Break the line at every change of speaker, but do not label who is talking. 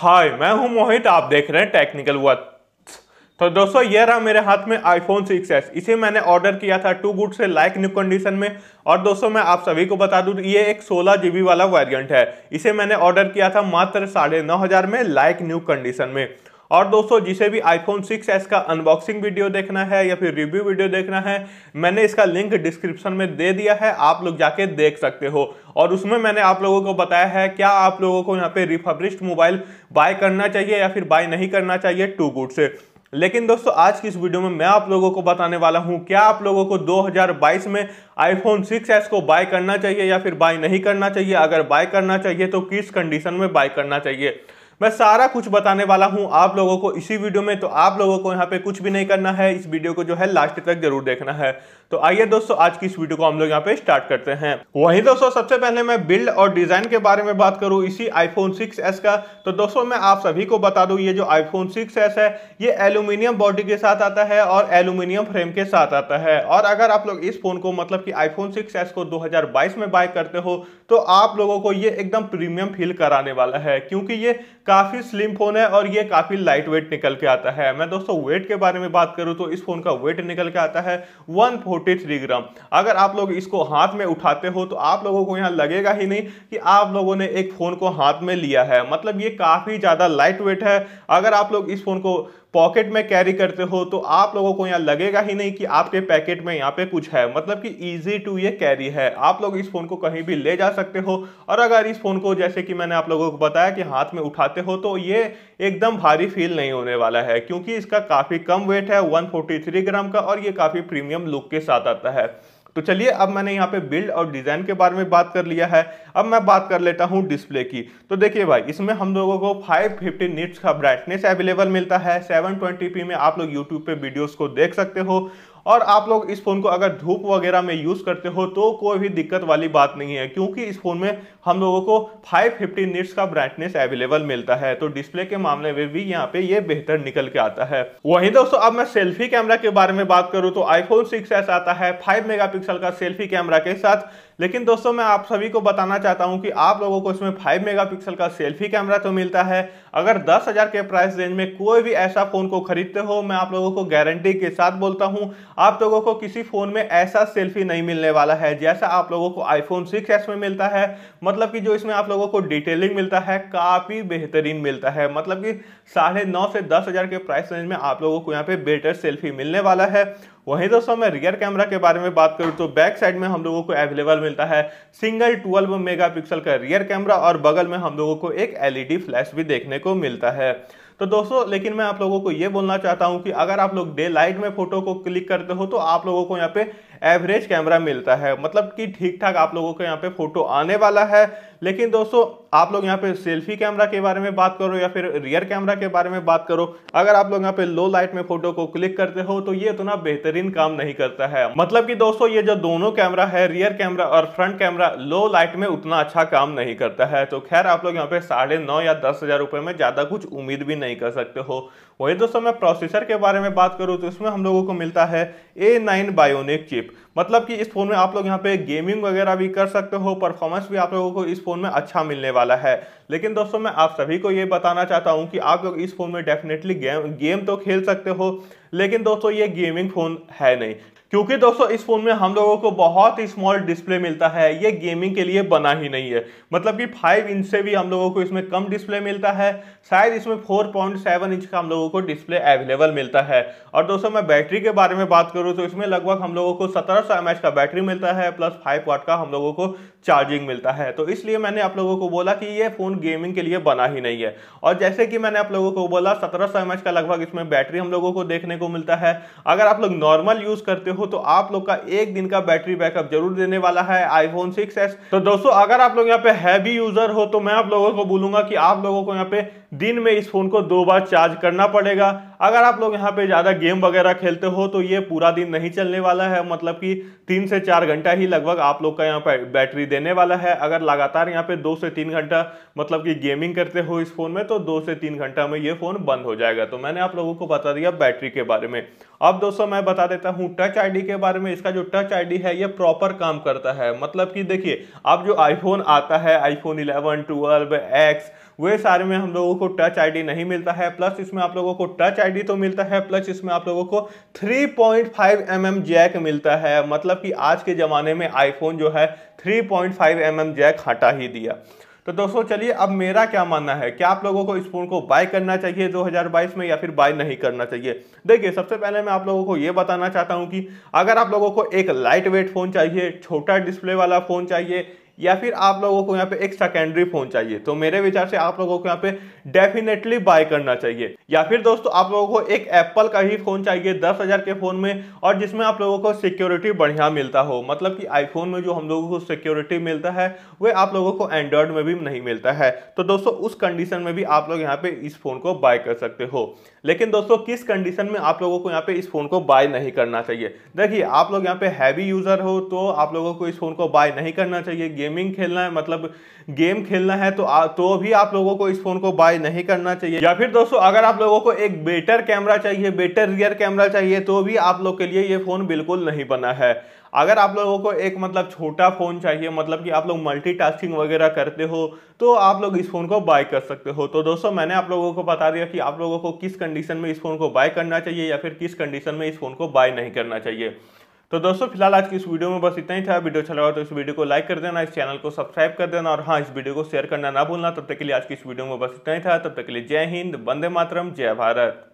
हाय मैं हूं मोहित आप देख रहे हैं टेक्निकल वर्क तो दोस्तों ये रहा मेरे हाथ में आईफोन 6s इसे मैंने ऑर्डर किया था टू गुड से लाइक न्यू कंडीशन में और दोस्तों मैं आप सभी को बता दूं ये एक सोलह जीबी वाला वेरिएंट है इसे मैंने ऑर्डर किया था मात्र साढ़े नौ हजार में लाइक न्यू कंडीशन में और दोस्तों जिसे भी सिक्स 6s का अनबॉक्सिंग वीडियो देखना है या फिर रिव्यू वीडियो देखना है मैंने इसका लिंक डिस्क्रिप्शन में दे दिया है आप लोग जाके देख सकते हो और उसमें मैंने आप लोगों को बताया है क्या आप लोगों को यहाँ पे रिफब्रिश्ड मोबाइल बाय करना चाहिए या फिर बाय नहीं करना चाहिए टू गुड से लेकिन दोस्तों आज की इस वीडियो में मैं आप लोगों को बताने वाला हूं क्या आप लोगों को 2022 में आईफोन 6s को बाय करना चाहिए या फिर बाय नहीं करना चाहिए अगर बाय करना चाहिए तो किस कंडीशन में बाय करना चाहिए मैं सारा कुछ बताने वाला हूं आप लोगों को इसी वीडियो में तो आप लोगों को यहाँ पे कुछ भी नहीं करना है इस वीडियो को जो है लास्ट तक जरूर देखना है तो आइए दोस्तों आज की इस वीडियो को हम लोग यहाँ पे स्टार्ट करते हैं वही दोस्तों सबसे पहले मैं बिल्ड और डिजाइन के बारे में बात करूं इसी आईफोन सिक्स का तो दोस्तों मैं आप सभी को बता दू ये जो आईफोन सिक्स है ये एल्यूमिनियम बॉडी के साथ आता है और एल्यूमिनियम फ्रेम के साथ आता है और अगर आप लोग इस फोन को मतलब की आईफोन सिक्स को दो में बाय करते हो तो आप लोगों को ये एकदम प्रीमियम फील कराने वाला है क्योंकि ये काफ़ी स्लिम फ़ोन है और ये काफ़ी लाइट वेट निकल के आता है मैं दोस्तों वेट के बारे में बात करूँ तो इस फ़ोन का वेट निकल के आता है 143 ग्राम अगर आप लोग इसको हाथ में उठाते हो तो आप लोगों को यहाँ लगेगा ही नहीं कि आप लोगों ने एक फ़ोन को हाथ में लिया है मतलब ये काफ़ी ज़्यादा लाइट वेट है अगर आप लोग इस फ़ोन को पॉकेट में कैरी करते हो तो आप लोगों को यहाँ लगेगा ही नहीं कि आपके पैकेट में यहाँ पे कुछ है मतलब कि ईजी टू ये कैरी है आप लोग इस फोन को कहीं भी ले जा सकते हो और अगर इस फोन को जैसे कि मैंने आप लोगों को बताया कि हाथ में उठाते हो तो ये एकदम भारी फील नहीं होने वाला है क्योंकि इसका काफी कम वेट है 143 ग्राम का और ये काफी प्रीमियम लुक के साथ आता है तो चलिए अब मैंने यहाँ पे बिल्ड और डिज़ाइन के बारे में बात कर लिया है अब मैं बात कर लेता हूँ डिस्प्ले की तो देखिए भाई इसमें हम लोगों को 550 फिफ्टी निट्स का ब्राइटनेस अवेलेबल मिलता है 720p में आप लोग यूट्यूब पे वीडियोस को देख सकते हो और आप लोग इस फ़ोन को अगर धूप वगैरह में यूज़ करते हो तो कोई भी दिक्कत वाली बात नहीं है क्योंकि इस फ़ोन में हम लोगों को 550 फिफ्टी निट्स का ब्राइटनेस अवेलेबल मिलता है तो डिस्प्ले के मामले में भी यहाँ पे ये बेहतर निकल के आता है वहीं दोस्तों अब मैं सेल्फी कैमरा के बारे में बात करूँ तो आईफोन सिक्स एस आता है फाइव मेगा का सेल्फी कैमरा के साथ लेकिन दोस्तों मैं आप सभी को बताना चाहता हूँ कि आप लोगों को इसमें 5 मेगापिक्सल का सेल्फी कैमरा तो मिलता है अगर दस हजार के प्राइस रेंज में कोई भी ऐसा फ़ोन को खरीदते हो मैं आप लोगों को गारंटी के साथ बोलता हूँ आप लोगों को किसी फोन में ऐसा सेल्फी नहीं मिलने वाला है जैसा आप लोगों को आईफोन सिक्स एस में मिलता है मतलब कि जो इसमें आप लोगों को डिटेलिंग मिलता है काफ़ी बेहतरीन मिलता है मतलब कि साढ़े नौ से दस हज़ार के प्राइस रेंज में आप लोगों को यहाँ पे बेटर सेल्फी मिलने वाला है वहीं दोस्तों मैं रियर कैमरा के बारे में बात करूँ तो बैक साइड में हम लोगों को अवेलेबल मिलता है सिंगल 12 मेगापिक्सल का रियर कैमरा और बगल में हम लोगों को एक एलईडी फ्लैश e भी देखने को मिलता है तो दोस्तों लेकिन मैं आप लोगों को ये बोलना चाहता हूँ कि अगर आप लोग डे लाइट में फोटो को क्लिक करते हो तो आप लोगों को यहाँ पे एवरेज कैमरा मिलता है मतलब कि ठीक ठाक आप लोगों को यहाँ पे फोटो आने वाला है लेकिन दोस्तों आप लोग यहाँ पे सेल्फी कैमरा के बारे में बात करो या फिर रियर कैमरा के बारे में बात करो अगर आप लोग यहाँ पे लो लाइट में फोटो को क्लिक करते हो तो ये इतना बेहतरीन काम नहीं करता है मतलब कि दोस्तों ये जो दोनों कैमरा है रियर कैमरा और फ्रंट कैमरा लो लाइट में उतना अच्छा काम नहीं करता है तो खैर आप लोग यहाँ पे साढ़े नौ या दस हजार रुपये में ज़्यादा कुछ उम्मीद भी नहीं कर सकते हो वही दोस्तों मैं प्रोसेसर के बारे में बात करूँ तो इसमें हम लोगों को मिलता है A nine bionic chip chip मतलब कि इस फ़ोन में आप लोग यहाँ पे गेमिंग वगैरह भी कर सकते हो परफॉर्मेंस भी आप लोगों को इस फ़ोन में अच्छा मिलने वाला है लेकिन दोस्तों मैं आप सभी को ये बताना चाहता हूँ कि आप लोग इस फ़ोन में डेफिनेटली गेम गेम तो खेल सकते हो लेकिन दोस्तों ये गेमिंग फोन है नहीं क्योंकि दोस्तों इस फोन में हम लोगों को बहुत ही स्मॉल डिस्प्ले मिलता है ये गेमिंग के लिए बना ही नहीं है मतलब कि 5 इंच से भी हम लोगों को इसमें कम डिस्प्ले मिलता है शायद इसमें 4.7 इंच का हम लोगों को डिस्प्ले अवेलेबल मिलता है और दोस्तों मैं बैटरी के बारे में बात करूँ तो इसमें लगभग हम लोगों को सत्रह सौ का बैटरी मिलता है प्लस फाइव वाट का हम लोगों को चार्जिंग मिलता है तो इसलिए मैंने आप लोगों को बोला कि ये फोन गेमिंग के लिए बना ही नहीं है और जैसे कि मैंने आप लोगों को बोला सत्रह सौ का लगभग इसमें बैटरी हम लोगों को देखने को मिलता है अगर आप लोग नॉर्मल यूज करते हो तो आप लोग का एक दिन का बैटरी बैकअप जरूर देने वाला है आईफोन सिक्स तो दोस्तों अगर आप लोग यहाँ पे हैवी यूजर हो तो मैं आप लोगों को बोलूंगा कि आप लोगों को यहाँ पे दिन में इस फ़ोन को दो बार चार्ज करना पड़ेगा अगर आप लोग यहाँ पे ज़्यादा गेम वगैरह खेलते हो तो ये पूरा दिन नहीं चलने वाला है मतलब कि तीन से चार घंटा ही लगभग आप लोग का यहाँ पे बैटरी देने वाला है अगर लगातार यहाँ पे दो से तीन घंटा मतलब कि गेमिंग करते हो इस फ़ोन में तो दो से तीन घंटा में ये फ़ोन बंद हो जाएगा तो मैंने आप लोगों को बता दिया बैटरी के बारे में अब दोस्तों मैं बता देता हूँ टच आई के बारे में इसका जो टच आई है ये प्रॉपर काम करता है मतलब कि देखिए अब जो आईफोन आता है आईफोन इलेवन ट्वेल्व एक्स वे सारे में हम लोगों लोगों को टच आईडी नहीं मिलता है प्लस इसमें आप लोगों को टच आईडी तो मिलता है प्लस इसमें आप लोगों को 3.5 पॉइंट mm जैक मिलता है मतलब कि आज के ज़माने में आईफोन जो है 3.5 पॉइंट mm जैक हटा ही दिया तो दोस्तों चलिए अब मेरा क्या मानना है क्या आप लोगों को इस फोन को बाय करना चाहिए 2022 में या फिर बाय नहीं करना चाहिए देखिए सबसे पहले मैं आप लोगों को ये बताना चाहता हूँ कि अगर आप लोगों को एक लाइट वेट फ़ोन चाहिए छोटा डिस्प्ले वाला फ़ोन चाहिए या फिर आप लोगों को यहाँ पे एक सेकेंडरी फोन चाहिए तो मेरे विचार से आप लोगों को यहाँ पे डेफिनेटली बाय करना चाहिए या फिर दोस्तों आप लोगों को एक एप्पल का ही फोन चाहिए दस हजार के फोन में और जिसमें आप लोगों को सिक्योरिटी बढ़िया मिलता हो मतलब कि आईफोन में जो हम लोगों को सिक्योरिटी मिलता है वह आप लोगों को एंड्रॉयड में भी नहीं मिलता है तो दोस्तों उस कंडीशन में भी आप लोग यहाँ पे इस फोन को बाय कर सकते हो लेकिन दोस्तों किस कंडीशन में आप लोगों को यहाँ पे इस फोन को बाय नहीं करना चाहिए देखिए आप लोग यहाँ पे हैवी यूजर हो तो आप लोगों को इस फोन को बाय नहीं करना चाहिए गेम गेमिंग खेलना है मतलब गेम खेलना है तो आ, तो भी आप लोगों को इस फोन को बाय नहीं करना चाहिए या फिर दोस्तों अगर आप लोगों को एक बेटर कैमरा चाहिए बेटर रियर कैमरा चाहिए तो भी आप लोग के लिए ये फोन बिल्कुल नहीं बना है अगर आप लोगों को एक मतलब छोटा फ़ोन चाहिए मतलब कि आप लोग मल्टीटास्किंग वगैरह करते हो तो आप लोग इस फ़ोन को बाय कर सकते हो तो दोस्तों मैंने आप लोगों को बता दिया कि आप लोगों को किस कंडीशन में इस फ़ोन को बाय करना चाहिए या फिर किस कंडीशन में इस फ़ोन को बाय नहीं करना चाहिए तो दोस्तों फिलहाल आज की इस वीडियो में बस इतना ही था वीडियो अच्छा लगा तो इस वीडियो को लाइक कर देना इस चैनल को सब्सक्राइब कर देना और हाँ इस वीडियो को शेयर करना ना भूलना तब तक के लिए आज की इस वीडियो में बस इतना ही था तब तक के लिए जय हिंद वंदे मातरम जय भारत